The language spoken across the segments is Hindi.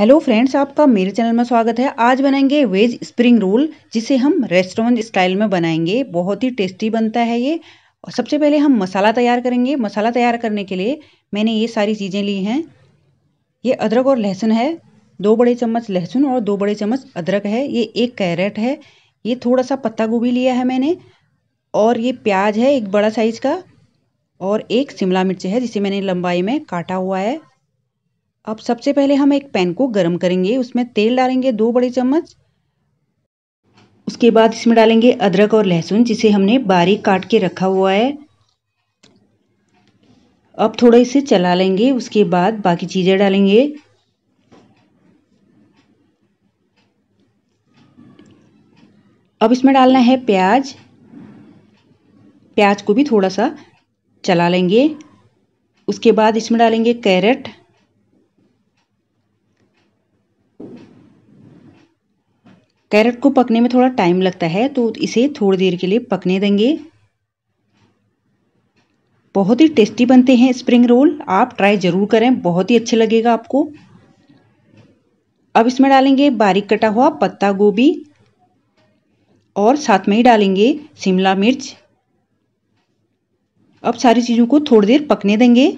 हेलो फ्रेंड्स आपका मेरे चैनल में स्वागत है आज बनाएंगे वेज स्प्रिंग रोल जिसे हम रेस्टोरेंट स्टाइल में बनाएंगे बहुत ही टेस्टी बनता है ये और सबसे पहले हम मसाला तैयार करेंगे मसाला तैयार करने के लिए मैंने ये सारी चीज़ें ली हैं ये अदरक और लहसुन है दो बड़े चम्मच लहसुन और दो बड़े चम्मच अदरक है ये एक कैरेट है ये थोड़ा सा पत्ता गोभी लिया है मैंने और ये प्याज है एक बड़ा साइज़ का और एक शिमला मिर्च है जिसे मैंने लंबाई में काटा हुआ है अब सबसे पहले हम एक पैन को गर्म करेंगे उसमें तेल डालेंगे दो बड़े चम्मच उसके बाद इसमें डालेंगे अदरक और लहसुन जिसे हमने बारीक काट के रखा हुआ है अब थोड़ा इसे चला लेंगे उसके बाद बाकी चीज़ें डालेंगे अब इसमें डालना है प्याज प्याज को भी थोड़ा सा चला लेंगे उसके बाद इसमें डालेंगे कैरेट कैरेट को पकने में थोड़ा टाइम लगता है तो इसे थोड़ी देर के लिए पकने देंगे बहुत ही टेस्टी बनते हैं स्प्रिंग रोल आप ट्राई ज़रूर करें बहुत ही अच्छे लगेगा आपको अब इसमें डालेंगे बारीक कटा हुआ पत्ता गोभी और साथ में ही डालेंगे शिमला मिर्च अब सारी चीज़ों को थोड़ी देर पकने देंगे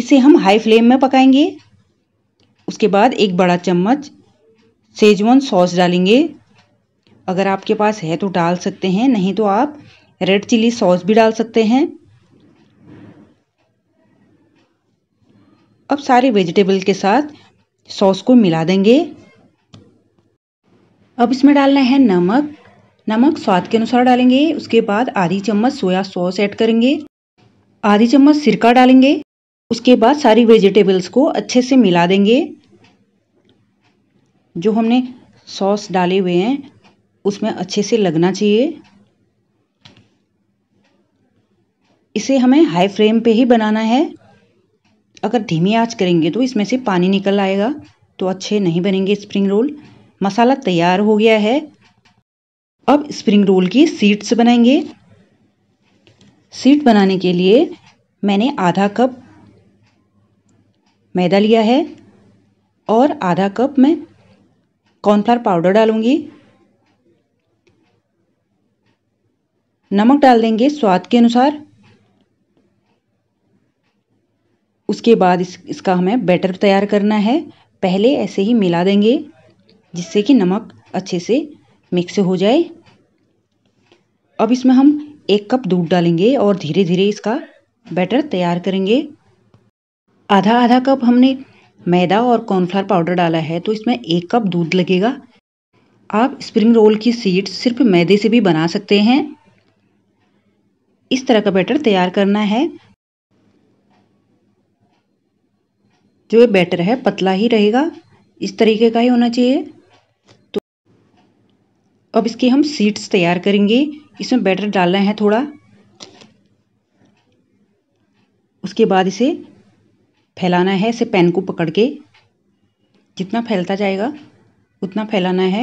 इसे हम हाई फ्लेम में पकाएंगे उसके बाद एक बड़ा चम्मच सेजवान सॉस डालेंगे अगर आपके पास है तो डाल सकते हैं नहीं तो आप रेड चिली सॉस भी डाल सकते हैं अब सारे वेजिटेबल के साथ सॉस को मिला देंगे अब इसमें डालना है नमक नमक स्वाद के अनुसार डालेंगे उसके बाद आधी चम्मच सोया सॉस ऐड करेंगे आधी चम्मच सिरका डालेंगे उसके बाद सारी वेजिटेबल्स को अच्छे से मिला देंगे जो हमने सॉस डाले हुए हैं उसमें अच्छे से लगना चाहिए इसे हमें हाई फ्लेम पे ही बनाना है अगर धीमी आंच करेंगे तो इसमें से पानी निकल आएगा तो अच्छे नहीं बनेंगे स्प्रिंग रोल मसाला तैयार हो गया है अब स्प्रिंग रोल की सीट्स बनाएंगे सीट बनाने के लिए मैंने आधा कप मैदा लिया है और आधा कप मैं कॉर्नफ्लावर पाउडर डालूंगी नमक डाल देंगे स्वाद के अनुसार उसके बाद इस, इसका हमें बैटर तैयार करना है पहले ऐसे ही मिला देंगे जिससे कि नमक अच्छे से मिक्स हो जाए अब इसमें हम एक कप दूध डालेंगे और धीरे धीरे इसका बैटर तैयार करेंगे आधा आधा कप हमने मैदा और कॉर्नफ्लावर पाउडर डाला है तो इसमें एक कप दूध लगेगा आप स्प्रिंग रोल की सीड्स सिर्फ मैदे से भी बना सकते हैं इस तरह का बैटर तैयार करना है जो ये बैटर है पतला ही रहेगा इस तरीके का ही होना चाहिए तो अब इसकी हम सीड्स तैयार करेंगे इसमें बैटर डालना है थोड़ा उसके बाद इसे फैलाना है इसे पेन को पकड़ के जितना फैलता जाएगा उतना फैलाना है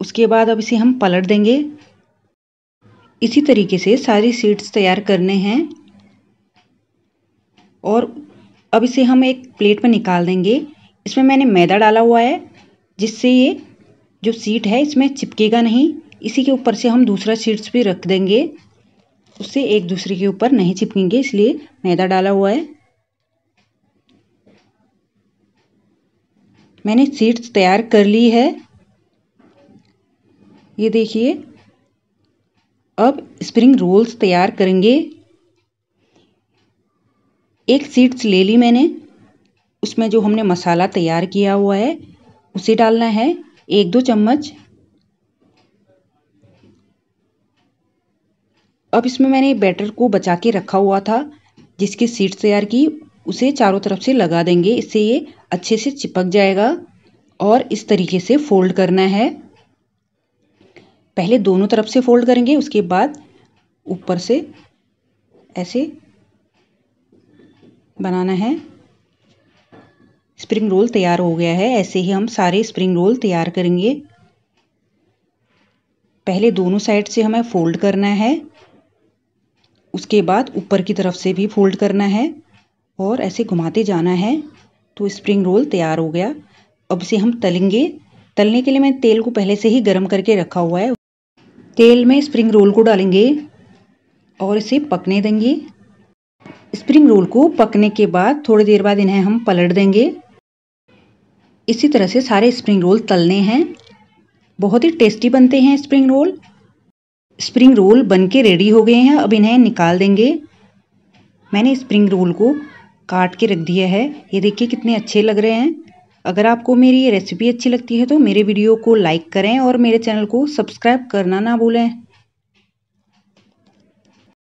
उसके बाद अब इसे हम पलट देंगे इसी तरीके से सारी सीड्स तैयार करने हैं और अब इसे हम एक प्लेट में निकाल देंगे इसमें मैंने मैदा डाला हुआ है जिससे ये जो सीट है इसमें चिपकेगा नहीं इसी के ऊपर से हम दूसरा सीड्स भी रख देंगे उससे एक दूसरे के ऊपर नहीं चिपकेंगे इसलिए मैदा डाला हुआ है मैंने सीड्स तैयार कर ली है ये देखिए अब स्प्रिंग रोल्स तैयार करेंगे एक सीड्स ले ली मैंने उसमें जो हमने मसाला तैयार किया हुआ है उसे डालना है एक दो चम्मच अब इसमें मैंने बैटर को बचा के रखा हुआ था जिसकी सीट तैयार की उसे चारों तरफ से लगा देंगे इससे ये अच्छे से चिपक जाएगा और इस तरीके से फोल्ड करना है पहले दोनों तरफ से फोल्ड करेंगे उसके बाद ऊपर से ऐसे बनाना है स्प्रिंग रोल तैयार हो गया है ऐसे ही हम सारे स्प्रिंग रोल तैयार करेंगे पहले दोनों साइड से हमें फोल्ड करना है उसके बाद ऊपर की तरफ से भी फोल्ड करना है और ऐसे घुमाते जाना है तो स्प्रिंग रोल तैयार हो गया अब इसे हम तलेंगे तलने के लिए मैंने तेल को पहले से ही गर्म करके रखा हुआ है तेल में स्प्रिंग रोल को डालेंगे और इसे पकने देंगे स्प्रिंग रोल को पकने के बाद थोड़ी देर बाद इन्हें हम पलट देंगे इसी तरह से सारे स्प्रिंग रोल तलने हैं बहुत ही टेस्टी बनते हैं स्प्रिंग रोल स्प्रिंग रोल बन के रेडी हो गए हैं अब इन्हें निकाल देंगे मैंने स्प्रिंग रोल को काट के रख दिया है ये देखिए कितने अच्छे लग रहे हैं अगर आपको मेरी ये रेसिपी अच्छी लगती है तो मेरे वीडियो को लाइक करें और मेरे चैनल को सब्सक्राइब करना ना भूलें